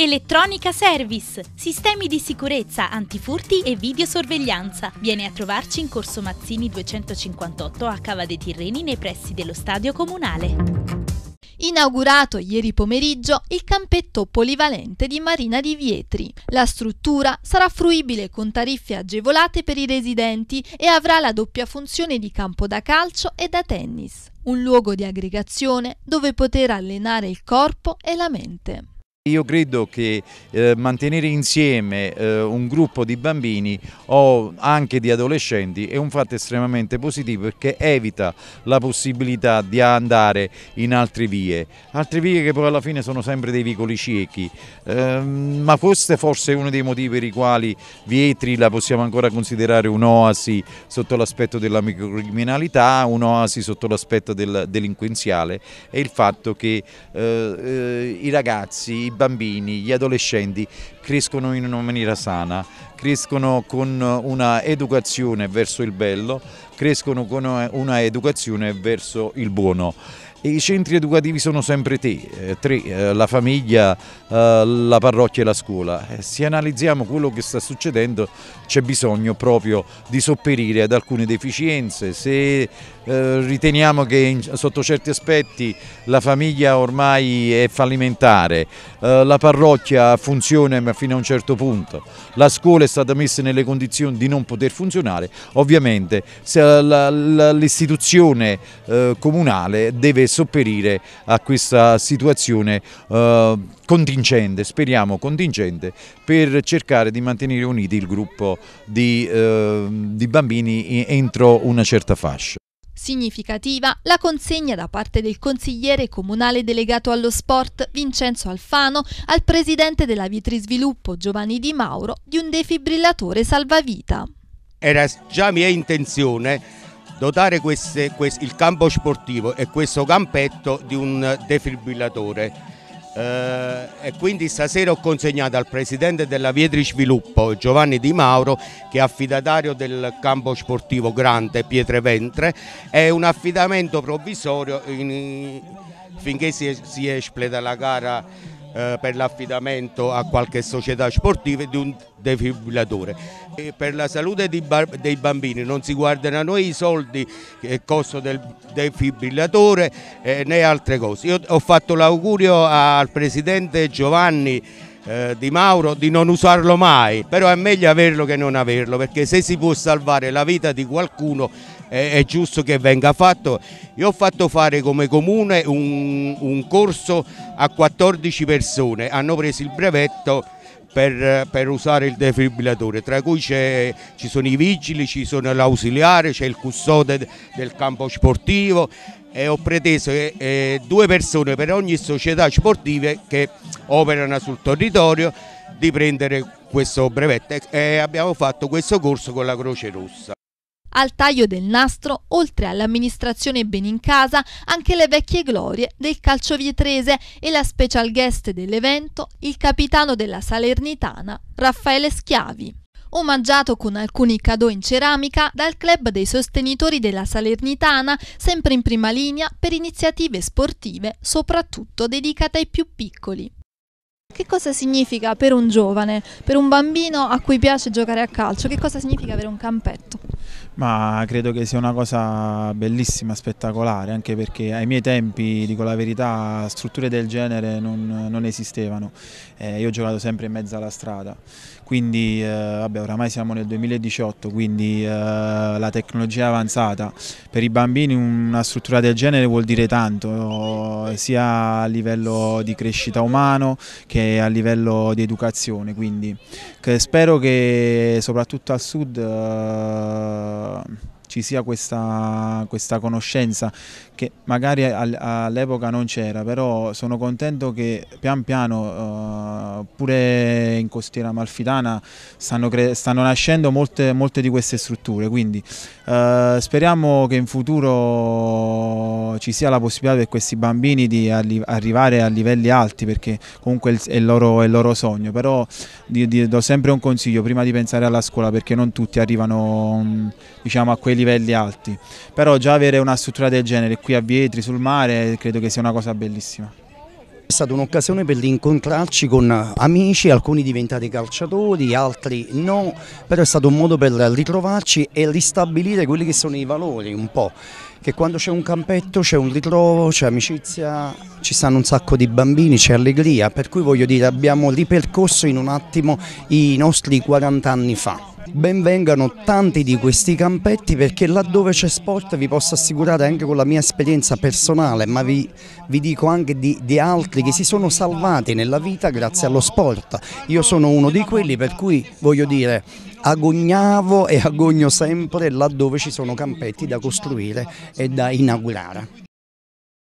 Elettronica Service, sistemi di sicurezza, antifurti e videosorveglianza. Viene a trovarci in Corso Mazzini 258 a Cava dei Tirreni nei pressi dello stadio comunale. Inaugurato ieri pomeriggio il campetto polivalente di Marina di Vietri. La struttura sarà fruibile con tariffe agevolate per i residenti e avrà la doppia funzione di campo da calcio e da tennis. Un luogo di aggregazione dove poter allenare il corpo e la mente. Io credo che eh, mantenere insieme eh, un gruppo di bambini o anche di adolescenti è un fatto estremamente positivo perché evita la possibilità di andare in altre vie, altre vie che poi alla fine sono sempre dei vicoli ciechi, eh, ma questo è forse uno dei motivi per i quali Vietri la possiamo ancora considerare un'oasi sotto l'aspetto della microcriminalità, un'oasi sotto l'aspetto del delinquenziale, è il fatto che eh, eh, i ragazzi, i bambini, gli adolescenti crescono in una maniera sana, crescono con una educazione verso il bello, crescono con una educazione verso il buono e i centri educativi sono sempre te, eh, tre, eh, la famiglia, eh, la parrocchia e la scuola. Se analizziamo quello che sta succedendo c'è bisogno proprio di sopperire ad alcune deficienze, se riteniamo che sotto certi aspetti la famiglia ormai è fallimentare, la parrocchia funziona ma fino a un certo punto, la scuola è stata messa nelle condizioni di non poter funzionare, ovviamente l'istituzione comunale deve sopperire a questa situazione eh, contingente, speriamo contingente, per cercare di mantenere uniti il gruppo di, eh, di bambini entro una certa fascia. Significativa la consegna da parte del consigliere comunale delegato allo sport Vincenzo Alfano al presidente della Vitrisviluppo Giovanni Di Mauro di un defibrillatore salvavita. Era già mia intenzione dotare queste, quest, il campo sportivo e questo campetto di un defibrillatore. Eh, e quindi stasera ho consegnato al presidente della Vietri Sviluppo Giovanni Di Mauro che è affidatario del campo sportivo Grande Pietre Ventre è un affidamento provvisorio in, finché si, si espleta la gara eh, per l'affidamento a qualche società sportiva di un defibrillatore. E per la salute dei bambini non si guardano i soldi, il costo del defibrillatore eh, né altre cose. Io ho fatto l'augurio al presidente Giovanni eh, di Mauro di non usarlo mai, però è meglio averlo che non averlo, perché se si può salvare la vita di qualcuno è, è giusto che venga fatto. Io ho fatto fare come comune un, un corso a 14 persone, hanno preso il brevetto. Per, per, usare il defibrillatore, tra cui ci sono i vigili, ci sono l'ausiliare, c'è il custode del campo sportivo e ho preteso eh, eh due persone per ogni società sportiva che operano sul territorio di prendere questo brevetto e abbiamo fatto questo corso con la Croce Rossa. Al taglio del nastro, oltre all'amministrazione Benincasa, anche le vecchie glorie del calcio vietrese e la special guest dell'evento, il capitano della Salernitana, Raffaele Schiavi. Omaggiato con alcuni cadeau in ceramica dal club dei sostenitori della Salernitana, sempre in prima linea per iniziative sportive, soprattutto dedicate ai più piccoli. Che cosa significa per un giovane, per un bambino a cui piace giocare a calcio, che cosa significa avere un campetto? Ma credo che sia una cosa bellissima, spettacolare, anche perché ai miei tempi, dico la verità, strutture del genere non, non esistevano. Eh, io ho giocato sempre in mezzo alla strada, quindi eh, vabbè, oramai siamo nel 2018, quindi eh, la tecnologia è avanzata. Per i bambini una struttura del genere vuol dire tanto, sia a livello di crescita umano che a livello di educazione, quindi che spero che soprattutto al sud eh, Um, ci sia questa, questa conoscenza che magari all'epoca non c'era, però sono contento che pian piano, uh, pure in costiera malfitana, stanno, stanno nascendo molte, molte, di queste strutture, quindi uh, speriamo che in futuro ci sia la possibilità per questi bambini di arri arrivare a livelli alti, perché comunque è il loro, è il loro sogno, però di, di, do sempre un consiglio prima di pensare alla scuola, perché non tutti arrivano mm, diciamo, a quelli livelli alti, però già avere una struttura del genere qui a Vietri, sul mare, credo che sia una cosa bellissima. È stata un'occasione per incontrarci con amici, alcuni diventati calciatori, altri no, però è stato un modo per ritrovarci e ristabilire quelli che sono i valori un po', che quando c'è un campetto c'è un ritrovo, c'è amicizia, ci stanno un sacco di bambini, c'è allegria, per cui voglio dire abbiamo ripercorso in un attimo i nostri 40 anni fa benvengano tanti di questi campetti perché laddove c'è sport vi posso assicurare anche con la mia esperienza personale, ma vi, vi dico anche di, di, altri che si sono salvati nella vita grazie allo sport. Io sono uno di quelli per cui voglio dire agognavo e agogno sempre laddove ci sono campetti da costruire e da inaugurare.